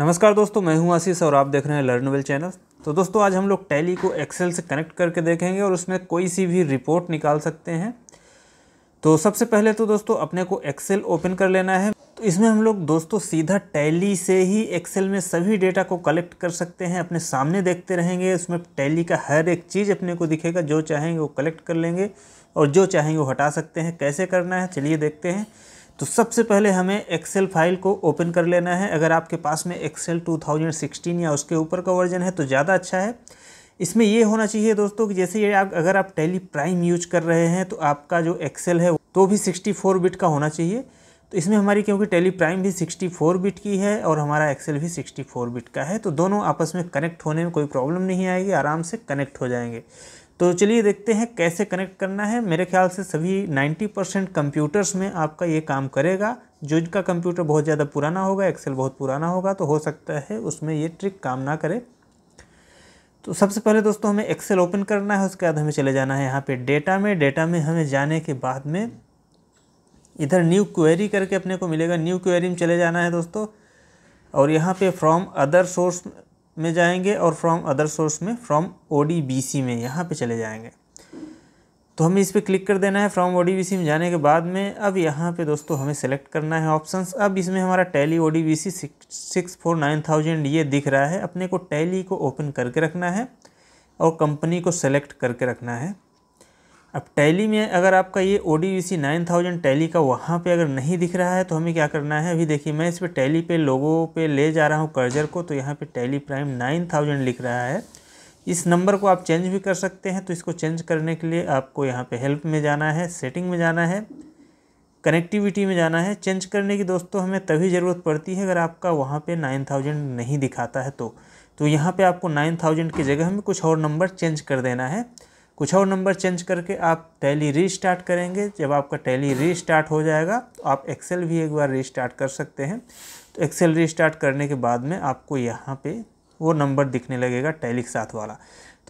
नमस्कार दोस्तों मैं हूं आशीष और आप देख रहे हैं लर्नवेल चैनल तो दोस्तों आज हम लोग टैली को एक्सेल से कनेक्ट करके देखेंगे और उसमें कोई सी भी रिपोर्ट निकाल सकते हैं तो सबसे पहले तो दोस्तों अपने को एक्सेल ओपन कर लेना है तो इसमें हम लोग दोस्तों सीधा टैली से ही एक्सेल में सभी डेटा को कलेक्ट कर सकते हैं अपने सामने देखते रहेंगे उसमें टैली का हर एक चीज़ अपने को दिखेगा जो चाहेंगे वो कलेक्ट कर लेंगे और जो चाहेंगे वो हटा सकते हैं कैसे करना है चलिए देखते हैं तो सबसे पहले हमें एक्सेल फाइल को ओपन कर लेना है अगर आपके पास में एक्सेल 2016 या उसके ऊपर का वर्जन है तो ज़्यादा अच्छा है इसमें ये होना चाहिए दोस्तों कि जैसे ये आप अगर आप टेली प्राइम यूज कर रहे हैं तो आपका जो एक्सेल है तो भी 64 बिट का होना चाहिए तो इसमें हमारी क्योंकि टेली प्राइम भी 64 बिट की है और हमारा एक्सेल भी 64 बिट का है तो दोनों आपस में कनेक्ट होने में कोई प्रॉब्लम नहीं आएगी आराम से कनेक्ट हो जाएंगे तो चलिए देखते हैं कैसे कनेक्ट करना है मेरे ख्याल से सभी 90 परसेंट कंप्यूटर्स में आपका ये काम करेगा जो का कंप्यूटर बहुत ज़्यादा पुराना होगा एक्सेल बहुत पुराना होगा तो हो सकता है उसमें ये ट्रिक काम ना करे तो सबसे पहले दोस्तों हमें एक्सेल ओपन करना है उसके बाद हमें चले जाना है यहाँ पर डेटा में डेटा में हमें जाने के बाद में इधर न्यू क्वेरी करके अपने को मिलेगा न्यू क्वेरी में चले जाना है दोस्तों और यहाँ पे फ्रॉम अदर सोर्स में जाएंगे और फ्रॉम अदर सोर्स में फ्रॉम ओ में यहाँ पे चले जाएंगे तो हमें इस पर क्लिक कर देना है फ्रॉम ओ में जाने के बाद में अब यहाँ पे दोस्तों हमें सेलेक्ट करना है ऑप्शंस अब इसमें हमारा Tally O D six four nine thousand ये दिख रहा है अपने को टैली को ओपन करके रखना है और कंपनी को सेलेक्ट करके रखना है अब टैली में अगर आपका ये O D C nine thousand Tally का वहाँ पे अगर नहीं दिख रहा है तो हमें क्या करना है अभी देखिए मैं इस पर टैली पे लोगों पे ले जा रहा हूँ कर्जर को तो यहाँ पे टैली प्राइम नाइन थाउजेंड लिख रहा है इस नंबर को आप चेंज भी कर सकते हैं तो इसको चेंज करने के लिए आपको यहाँ पे हेल्प में जाना है सेटिंग में जाना है कनेक्टिविटी में जाना है चेंज करने की दोस्तों हमें तभी ज़रूरत पड़ती है अगर आपका वहाँ पर नाइन थाउजेंड नहीं दिखाता है तो तो यहाँ पर आपको नाइन थाउजेंड की जगह हमें कुछ और नंबर चेंज कर देना है कुछ और नंबर चेंज करके आप टैली रीस्टार्ट करेंगे जब आपका टैली रीस्टार्ट हो जाएगा तो आप एक्सेल भी एक बार रीस्टार्ट कर सकते हैं तो एक्सेल रीस्टार्ट करने के बाद में आपको यहाँ पे वो नंबर दिखने लगेगा टैली के साथ वाला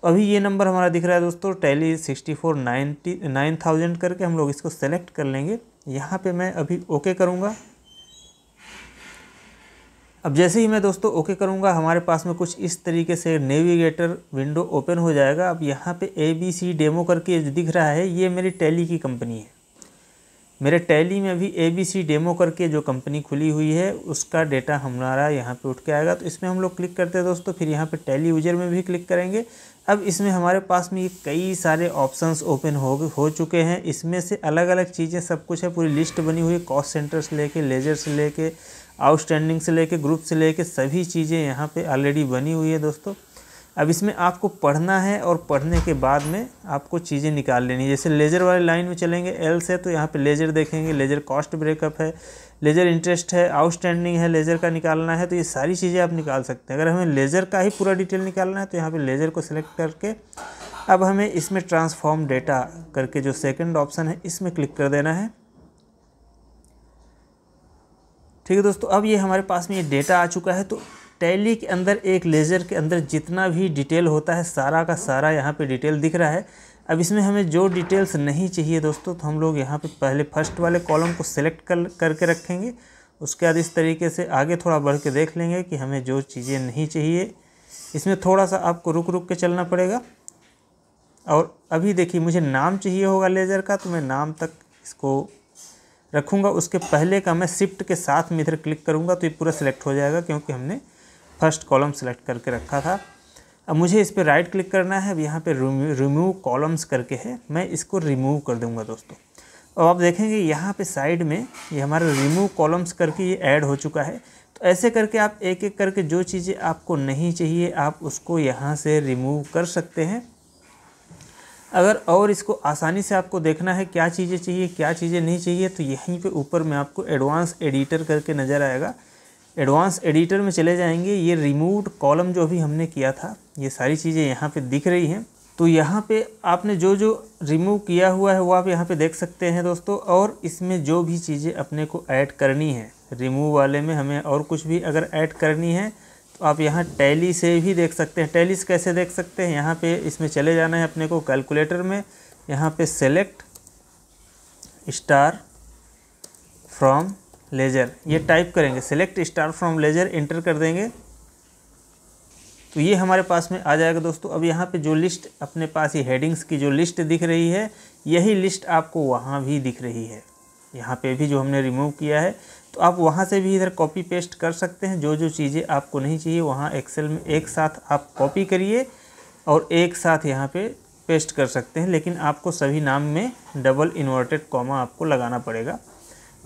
तो अभी ये नंबर हमारा दिख रहा है दोस्तों Tally sixty four ninety nine thousand करके हम लोग इसको सेलेक्ट कर लेंगे यहाँ पर मैं अभी ओके करूँगा अब जैसे ही मैं दोस्तों ओके करूँगा हमारे पास में कुछ इस तरीके से नेविगेटर विंडो ओपन हो जाएगा अब यहाँ पे ए बी सी डेमो करके जो दिख रहा है ये मेरी टैली की कंपनी है मेरे टैली में भी ए बी सी डेमो करके जो कंपनी खुली हुई है उसका डेटा हमारा यहाँ पे उठ के आएगा तो इसमें हम लोग क्लिक करते हैं दोस्तों फिर यहाँ पर टैली यूजर में भी क्लिक करेंगे अब इसमें हमारे पास में ये कई सारे ऑप्शन ओपन हो हो चुके हैं इसमें से अलग अलग चीज़ें सब कुछ है पूरी लिस्ट बनी हुई कॉस्ट सेंटर से लेके लेजर से लेके आउटस्टैंडिंग से लेके ग्रुप से लेके सभी चीज़ें यहाँ पे ऑलरेडी बनी हुई है दोस्तों अब इसमें आपको पढ़ना है और पढ़ने के बाद में आपको चीज़ें निकाल लेनी है जैसे लेज़र वाले लाइन में चलेंगे एल से तो यहाँ पे लेज़र देखेंगे लेज़र कॉस्ट ब्रेकअप है लेज़र इंटरेस्ट है आउटस्टैंडिंग है लेज़र का निकालना है तो ये सारी चीज़ें आप निकाल सकते हैं अगर हमें लेज़र का ही पूरा डिटेल निकालना है तो यहाँ पर लेज़र को सिलेक्ट करके अब हमें इसमें ट्रांसफॉर्म डेटा करके जो सेकेंड ऑप्शन है इसमें क्लिक कर देना है ठीक है दोस्तों अब ये हमारे पास में ये डेटा आ चुका है तो टैली के अंदर एक लेज़र के अंदर जितना भी डिटेल होता है सारा का सारा यहाँ पे डिटेल दिख रहा है अब इसमें हमें जो डिटेल्स नहीं चाहिए दोस्तों तो हम लोग यहाँ पे पहले फर्स्ट वाले कॉलम को सिलेक्ट कर करके रखेंगे उसके बाद इस तरीके से आगे थोड़ा बढ़ के देख लेंगे कि हमें जो चीज़ें नहीं चाहिए इसमें थोड़ा सा आपको रुक रुक के चलना पड़ेगा और अभी देखिए मुझे नाम चाहिए होगा लेज़र का तो मैं नाम तक इसको रखूँगा उसके पहले का मैं शिफ्ट के साथ में इधर क्लिक करूँगा तो ये पूरा सिलेक्ट हो जाएगा क्योंकि हमने फर्स्ट कॉलम सेलेक्ट करके रखा था अब मुझे इस पर राइट क्लिक करना है अब यहाँ पर रिमूव कॉलम्स करके है मैं इसको रिमूव कर दूँगा दोस्तों अब आप देखेंगे यहाँ पे साइड में ये हमारा रिमूव कॉलम्स करके ये ऐड हो चुका है तो ऐसे करके आप एक एक करके जो चीज़ें आपको नहीं चाहिए आप उसको यहाँ से रिमूव कर सकते हैं अगर और इसको आसानी से आपको देखना है क्या चीज़ें चाहिए क्या चीज़ें नहीं चाहिए तो यहीं पे ऊपर में आपको एडवांस एडिटर करके नज़र आएगा एडवांस एडिटर में चले जाएंगे ये रिमूव कॉलम जो भी हमने किया था ये सारी चीज़ें यहाँ पे दिख रही हैं तो यहाँ पे आपने जो जो रिमूव किया हुआ है वो आप यहाँ पर देख सकते हैं दोस्तों और इसमें जो भी चीज़ें अपने को ऐड करनी है रिमूव वाले में हमें और कुछ भी अगर ऐड करनी है तो आप यहाँ टैली से भी देख सकते हैं टैली से कैसे देख सकते हैं यहाँ पे इसमें चले जाना है अपने को कैलकुलेटर में यहाँ पे सेलेक्ट स्टार फ्रॉम लेजर ये टाइप करेंगे select star from ledger enter कर देंगे तो ये हमारे पास में आ जाएगा दोस्तों अब यहाँ पे जो लिस्ट अपने पास ही हेडिंग्स की जो लिस्ट दिख रही है यही लिस्ट आपको वहाँ भी दिख रही है यहाँ पे भी जो हमने रिमूव किया है तो आप वहाँ से भी इधर कॉपी पेस्ट कर सकते हैं जो जो चीज़ें आपको नहीं चाहिए वहाँ एक्सेल में एक साथ आप कॉपी करिए और एक साथ यहाँ पे पेस्ट कर सकते हैं लेकिन आपको सभी नाम में डबल इन्वर्टेड कॉमा आपको लगाना पड़ेगा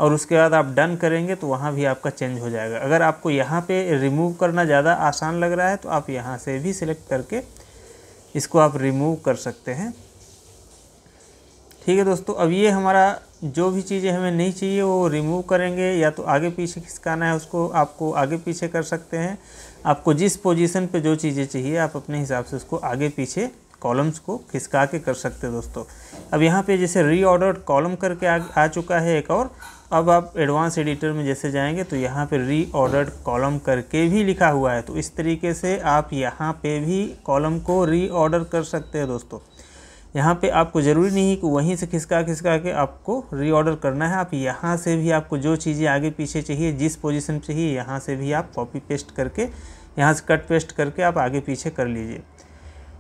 और उसके बाद आप डन करेंगे तो वहाँ भी आपका चेंज हो जाएगा अगर आपको यहाँ पर रिमूव करना ज़्यादा आसान लग रहा है तो आप यहाँ से भी सिलेक्ट करके इसको आप रिमूव कर सकते हैं ठीक है दोस्तों अब ये हमारा जो भी चीज़ें हमें नहीं चाहिए वो रिमूव करेंगे या तो आगे पीछे खिसकाना है उसको आपको आगे पीछे कर सकते हैं आपको जिस पोजीशन पे जो चीज़ें चाहिए आप अपने हिसाब से उसको आगे पीछे कॉलम्स को खिसका के कर सकते हैं दोस्तों अब यहाँ पे जैसे रीऑर्डर्ड कॉलम करके आ, आ चुका है एक और अब आप एडवांस एडिटर में जैसे जाएंगे तो यहाँ पे रीऑर्डर्ड कॉलम करके भी लिखा हुआ है तो इस तरीके से आप यहाँ पे भी कॉलम को रीऑर्डर कर सकते हैं दोस्तों यहाँ पे आपको ज़रूरी नहीं कि वहीं से खिसका खिसका के आपको रीऑर्डर करना है आप यहाँ से भी आपको जो चीज़ें आगे पीछे चाहिए जिस पोजिशन चाहिए यहाँ से भी आप कॉपी पेस्ट करके यहाँ से कट पेस्ट करके आप आगे पीछे कर लीजिए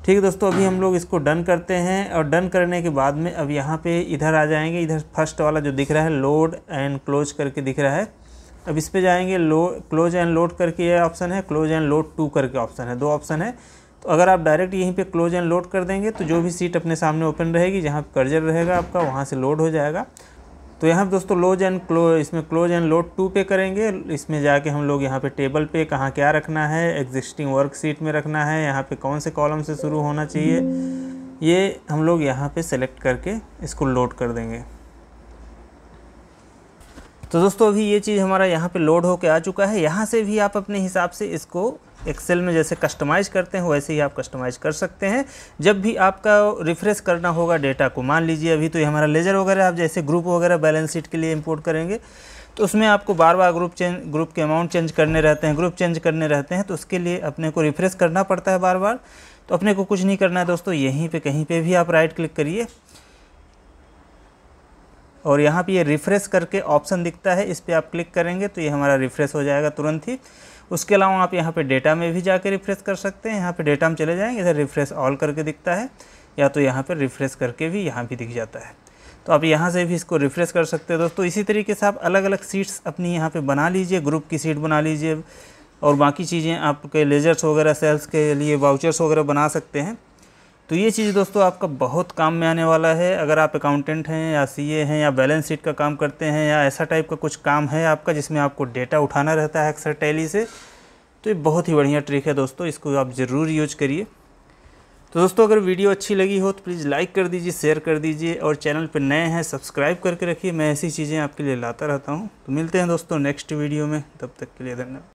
ठीक है दोस्तों अभी हम लोग इसको डन करते हैं और डन करने के बाद में अब यहाँ पे इधर आ जाएंगे इधर फर्स्ट वाला जो दिख रहा है लोड एंड क्लोज करके दिख रहा है अब इस पर जाएंगे लो क्लोज एंड लोड करके ये ऑप्शन है क्लोज एंड लोड टू करके ऑप्शन है दो ऑप्शन है तो अगर आप डायरेक्ट यहीं पे क्लोज एंड लोड कर देंगे तो जो भी सीट अपने सामने ओपन रहेगी जहाँ कर्जर रहेगा आपका वहाँ से लोड हो जाएगा तो यहाँ दोस्तों लोज एंड क्लो इसमें क्लोज एंड लोड टू पे करेंगे इसमें जाके हम लोग यहाँ पे टेबल पे कहाँ क्या रखना है एग्जिस्टिंग वर्क सीट में रखना है यहाँ पे कौन से कॉलम से शुरू होना चाहिए ये हम लोग यहाँ पे सेलेक्ट करके इसको लोड कर देंगे तो दोस्तों अभी ये चीज़ हमारा यहाँ पे लोड होके आ चुका है यहाँ से भी आप अपने हिसाब से इसको एक्सेल में जैसे कस्टमाइज़ करते हैं वैसे ही आप कस्टमाइज़ कर सकते हैं जब भी आपका रिफ्रेश करना होगा डेटा को मान लीजिए अभी तो ये हमारा लेजर वगैरह आप जैसे ग्रुप वगैरह बैलेंस शीट के लिए इम्पोर्ट करेंगे तो उसमें आपको बार बार ग्रुप चेंज ग्रुप के अमाउंट चेंज करने रहते हैं ग्रुप चेंज करने रहते हैं तो उसके लिए अपने को रिफ्रेश करना पड़ता है बार बार तो अपने को कुछ नहीं करना है दोस्तों यहीं पर कहीं पर भी आप राइट क्लिक करिए और यहाँ पर ये रिफ़्रेश करके ऑप्शन दिखता है इस पर आप क्लिक करेंगे तो ये हमारा रिफ़्रेश हो जाएगा तुरंत ही उसके अलावा आप यहाँ पे डेटा में भी जाके रिफ्रेश कर सकते हैं यहाँ पे डेटा में चले जाएँगे इधर रिफ्रेश ऑल करके दिखता है या तो यहाँ पर रिफ्रेश करके भी यहाँ भी दिख जाता है तो आप यहाँ से भी इसको रिफ्रेश कर सकते हैं दोस्तों इसी तरीके से आप अलग अलग सीट्स अपनी यहाँ पर बना लीजिए ग्रुप की सीट बना लीजिए और बाकी चीज़ें आपके लेजर्स वगैरह सेल्स के लिए वाउचर्स वगैरह बना सकते हैं तो ये चीज़ दोस्तों आपका बहुत काम में आने वाला है अगर आप अकाउंटेंट हैं या सीए हैं या बैलेंस शीट का काम करते हैं या ऐसा टाइप का कुछ काम है आपका जिसमें आपको डेटा उठाना रहता है अक्सर टैली से तो ये बहुत ही बढ़िया ट्रिक है दोस्तों इसको आप ज़रूर यूज करिए तो दोस्तों अगर वीडियो अच्छी लगी हो तो प्लीज़ लाइक कर दीजिए शेयर कर दीजिए और चैनल पर नए हैं सब्सक्राइब करके रखिए मैं ऐसी चीज़ें आपके लिए लाता रहता हूँ तो मिलते हैं दोस्तों नेक्स्ट वीडियो में तब तक के लिए धन्यवाद